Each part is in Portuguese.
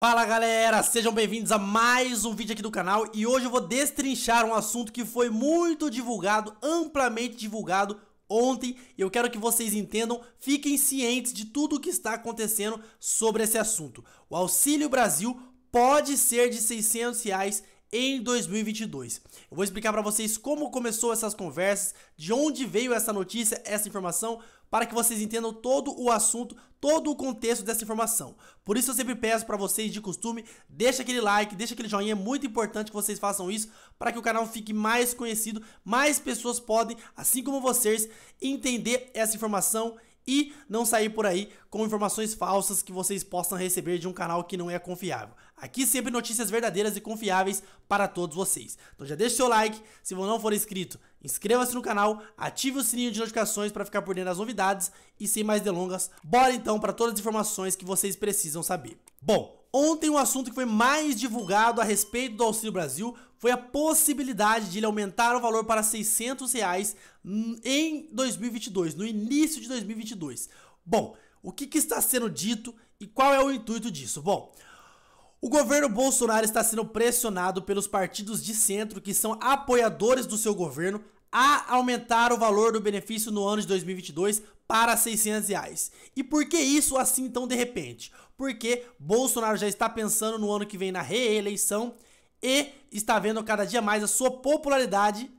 Fala galera, sejam bem-vindos a mais um vídeo aqui do canal e hoje eu vou destrinchar um assunto que foi muito divulgado, amplamente divulgado ontem e eu quero que vocês entendam, fiquem cientes de tudo o que está acontecendo sobre esse assunto. O Auxílio Brasil pode ser de 600 reais em 2022. Eu vou explicar para vocês como começou essas conversas, de onde veio essa notícia, essa informação, para que vocês entendam todo o assunto, todo o contexto dessa informação. Por isso eu sempre peço para vocês de costume, deixa aquele like, deixa aquele joinha, é muito importante que vocês façam isso para que o canal fique mais conhecido, mais pessoas podem, assim como vocês, entender essa informação e não sair por aí com informações falsas que vocês possam receber de um canal que não é confiável. Aqui sempre notícias verdadeiras e confiáveis para todos vocês. Então já deixa o seu like, se você não for inscrito, inscreva-se no canal, ative o sininho de notificações para ficar por dentro das novidades e sem mais delongas, bora então para todas as informações que vocês precisam saber. Bom, ontem o um assunto que foi mais divulgado a respeito do Auxílio Brasil foi a possibilidade de ele aumentar o valor para 600 reais em 2022, no início de 2022. Bom, o que, que está sendo dito e qual é o intuito disso? Bom, o governo Bolsonaro está sendo pressionado pelos partidos de centro que são apoiadores do seu governo a aumentar o valor do benefício no ano de 2022 para 600 reais. E por que isso assim tão de repente? Porque Bolsonaro já está pensando no ano que vem na reeleição e está vendo cada dia mais a sua popularidade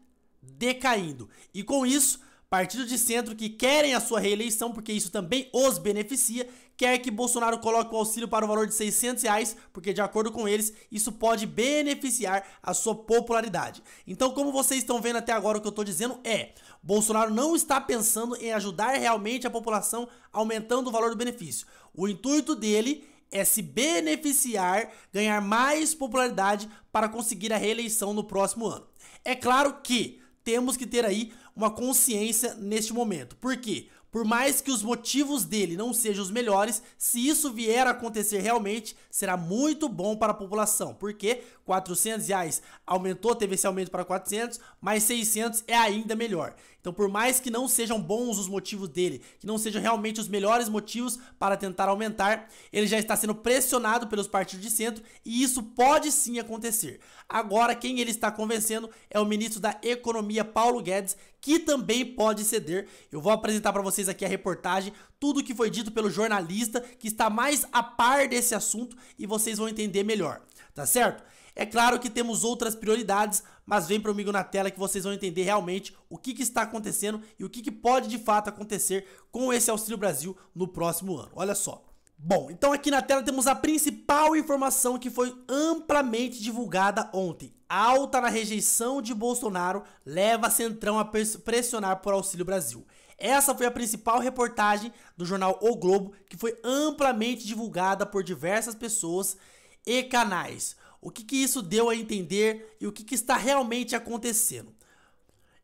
decaindo. E com isso, partidos de centro que querem a sua reeleição, porque isso também os beneficia, quer que Bolsonaro coloque o auxílio para o valor de 600 reais, porque de acordo com eles, isso pode beneficiar a sua popularidade. Então, como vocês estão vendo até agora, o que eu estou dizendo é, Bolsonaro não está pensando em ajudar realmente a população aumentando o valor do benefício. O intuito dele é se beneficiar, ganhar mais popularidade para conseguir a reeleição no próximo ano. É claro que temos que ter aí uma consciência neste momento. Por quê? Por mais que os motivos dele não sejam os melhores, se isso vier a acontecer realmente, será muito bom para a população, porque 400 reais aumentou, teve esse aumento para 400, mas 600 é ainda melhor. Então, por mais que não sejam bons os motivos dele, que não sejam realmente os melhores motivos para tentar aumentar, ele já está sendo pressionado pelos partidos de centro e isso pode sim acontecer. Agora, quem ele está convencendo é o ministro da Economia, Paulo Guedes, que também pode ceder. Eu vou apresentar para vocês aqui a reportagem, tudo o que foi dito pelo jornalista que está mais a par desse assunto e vocês vão entender melhor, tá certo? É claro que temos outras prioridades, mas vem comigo na tela que vocês vão entender realmente o que, que está acontecendo e o que, que pode de fato acontecer com esse Auxílio Brasil no próximo ano. Olha só. Bom, então aqui na tela temos a principal informação que foi amplamente divulgada ontem. Alta na rejeição de Bolsonaro leva Centrão a pressionar por Auxílio Brasil. Essa foi a principal reportagem do jornal O Globo, que foi amplamente divulgada por diversas pessoas e canais o que, que isso deu a entender e o que, que está realmente acontecendo.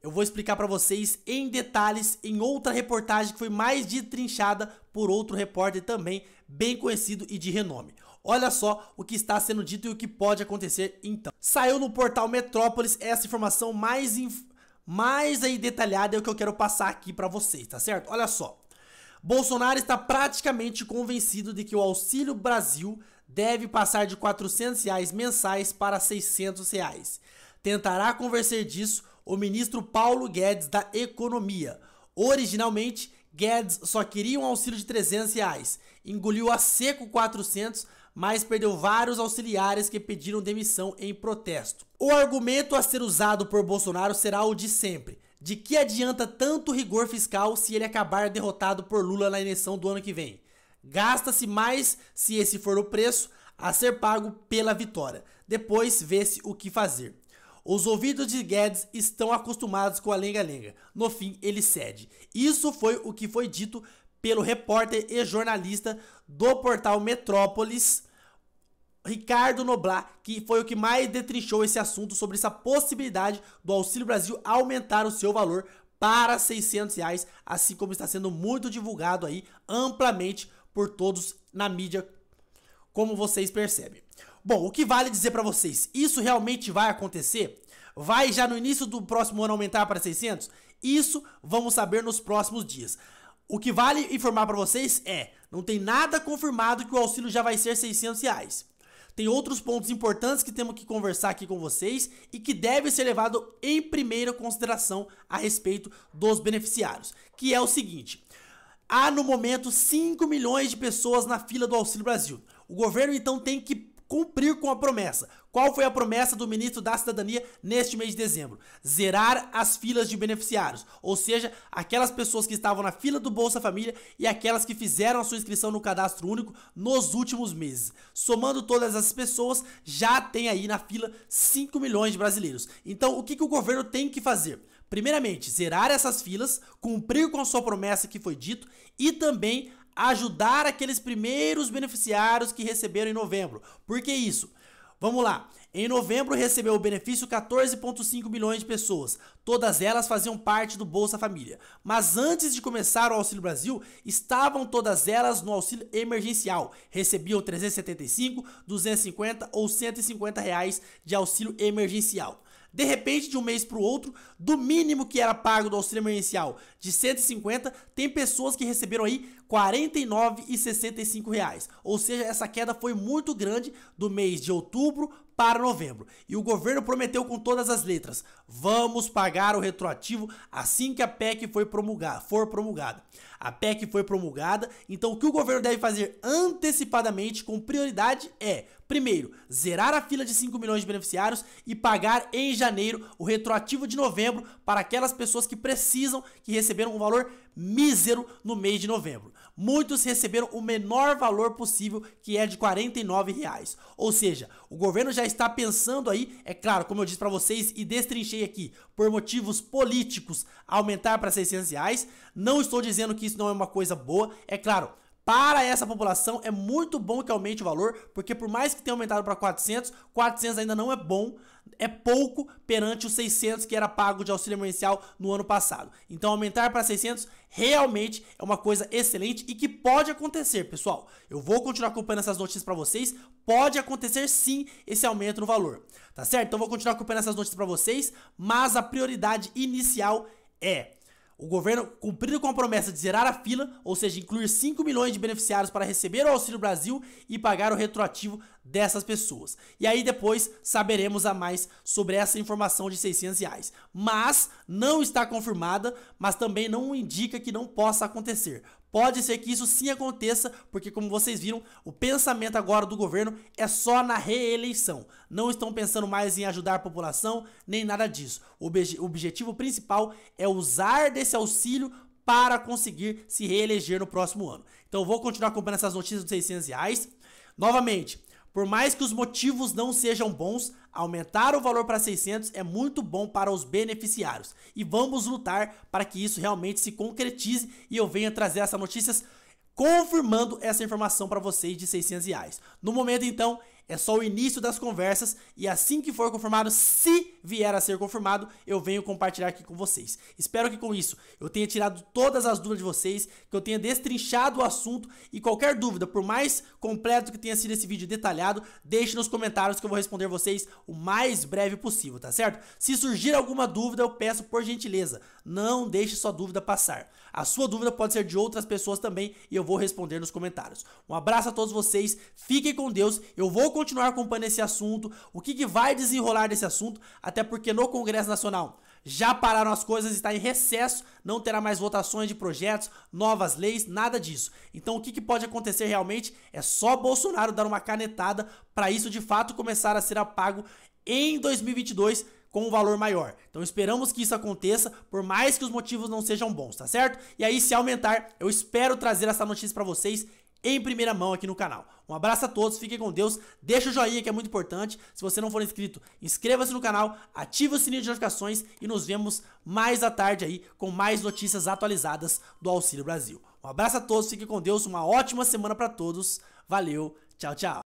Eu vou explicar para vocês em detalhes em outra reportagem que foi mais de trinchada por outro repórter também bem conhecido e de renome. Olha só o que está sendo dito e o que pode acontecer então. Saiu no portal Metrópolis essa informação mais, inf... mais aí detalhada é o que eu quero passar aqui para vocês, tá certo? Olha só. Bolsonaro está praticamente convencido de que o Auxílio Brasil deve passar de R$ 400 reais mensais para R$ 600. Reais. Tentará convencer disso o ministro Paulo Guedes da Economia. Originalmente, Guedes só queria um auxílio de 300 reais, engoliu a seco 400, mas perdeu vários auxiliares que pediram demissão em protesto. O argumento a ser usado por Bolsonaro será o de sempre. De que adianta tanto rigor fiscal se ele acabar derrotado por Lula na eleição do ano que vem? Gasta-se mais, se esse for o preço, a ser pago pela vitória. Depois vê-se o que fazer. Os ouvidos de Guedes estão acostumados com a lenga-lenga. No fim, ele cede. Isso foi o que foi dito pelo repórter e jornalista do portal Metrópolis, Ricardo Noblar, que foi o que mais detrinchou esse assunto sobre essa possibilidade do Auxílio Brasil aumentar o seu valor para 600 reais, assim como está sendo muito divulgado aí amplamente por todos na mídia, como vocês percebem. Bom, o que vale dizer para vocês? Isso realmente vai acontecer? Vai já no início do próximo ano aumentar para 600? Isso vamos saber nos próximos dias. O que vale informar para vocês é, não tem nada confirmado que o auxílio já vai ser 600 reais. Tem outros pontos importantes que temos que conversar aqui com vocês e que deve ser levado em primeira consideração a respeito dos beneficiários, que é o seguinte: Há no momento 5 milhões de pessoas na fila do Auxílio Brasil. O governo então tem que cumprir com a promessa. Qual foi a promessa do ministro da Cidadania neste mês de dezembro? Zerar as filas de beneficiários, ou seja, aquelas pessoas que estavam na fila do Bolsa Família e aquelas que fizeram a sua inscrição no cadastro único nos últimos meses. Somando todas as pessoas, já tem aí na fila 5 milhões de brasileiros. Então, o que, que o governo tem que fazer? Primeiramente, zerar essas filas, cumprir com sua promessa que foi dito e também ajudar aqueles primeiros beneficiários que receberam em novembro. Por que isso? Vamos lá. Em novembro recebeu o benefício 14,5 milhões de pessoas. Todas elas faziam parte do Bolsa Família. Mas antes de começar o Auxílio Brasil, estavam todas elas no auxílio emergencial. Recebiam 375, 250 ou 150 reais de auxílio emergencial de repente, de um mês para o outro, do mínimo que era pago do auxílio emergencial de 150, tem pessoas que receberam aí 49,65 reais. Ou seja, essa queda foi muito grande do mês de outubro para novembro. E o governo prometeu com todas as letras: vamos pagar o retroativo assim que a PEC foi promulgada, for promulgada. A PEC foi promulgada, então o que o governo deve fazer antecipadamente, com prioridade, é Primeiro, zerar a fila de 5 milhões de beneficiários e pagar em janeiro o retroativo de novembro para aquelas pessoas que precisam, que receberam um valor mísero no mês de novembro. Muitos receberam o menor valor possível, que é de R$ reais. Ou seja, o governo já está pensando aí, é claro, como eu disse para vocês e destrinchei aqui, por motivos políticos, aumentar para R$ reais. Não estou dizendo que isso não é uma coisa boa, é claro para essa população é muito bom que aumente o valor, porque por mais que tenha aumentado para 400, 400 ainda não é bom, é pouco perante os 600 que era pago de auxílio emergencial no ano passado. Então aumentar para 600 realmente é uma coisa excelente e que pode acontecer, pessoal. Eu vou continuar acompanhando essas notícias para vocês, pode acontecer sim esse aumento no valor. Tá certo? Então vou continuar acompanhando essas notícias para vocês, mas a prioridade inicial é o governo, cumprido com a promessa de zerar a fila, ou seja, incluir 5 milhões de beneficiários para receber o Auxílio Brasil e pagar o retroativo dessas pessoas. E aí depois saberemos a mais sobre essa informação de 600 reais. Mas não está confirmada, mas também não indica que não possa acontecer. Pode ser que isso sim aconteça, porque como vocês viram, o pensamento agora do governo é só na reeleição. Não estão pensando mais em ajudar a população, nem nada disso. O objetivo principal é usar desse auxílio para conseguir se reeleger no próximo ano. Então vou continuar acompanhando essas notícias dos 600 reais. Novamente, por mais que os motivos não sejam bons, aumentar o valor para 600 é muito bom para os beneficiários. E vamos lutar para que isso realmente se concretize e eu venha trazer essas notícias confirmando essa informação para vocês de 600 reais. No momento então, é só o início das conversas e assim que for confirmado, se vier a ser confirmado, eu venho compartilhar aqui com vocês. Espero que com isso eu tenha tirado todas as dúvidas de vocês, que eu tenha destrinchado o assunto e qualquer dúvida, por mais completo que tenha sido esse vídeo detalhado, deixe nos comentários que eu vou responder vocês o mais breve possível, tá certo? Se surgir alguma dúvida, eu peço por gentileza, não deixe sua dúvida passar. A sua dúvida pode ser de outras pessoas também e eu vou responder nos comentários. Um abraço a todos vocês, fiquem com Deus, eu vou continuar acompanhando esse assunto, o que, que vai desenrolar desse assunto, até até porque no Congresso Nacional já pararam as coisas, está em recesso, não terá mais votações de projetos, novas leis, nada disso. Então o que, que pode acontecer realmente é só Bolsonaro dar uma canetada para isso de fato começar a ser apago em 2022 com um valor maior. Então esperamos que isso aconteça, por mais que os motivos não sejam bons, tá certo? E aí se aumentar, eu espero trazer essa notícia para vocês em primeira mão aqui no canal. Um abraço a todos, fiquem com Deus, deixa o joinha que é muito importante. Se você não for inscrito, inscreva-se no canal, ative o sininho de notificações e nos vemos mais à tarde aí com mais notícias atualizadas do Auxílio Brasil. Um abraço a todos, fiquem com Deus, uma ótima semana para todos. Valeu, tchau, tchau.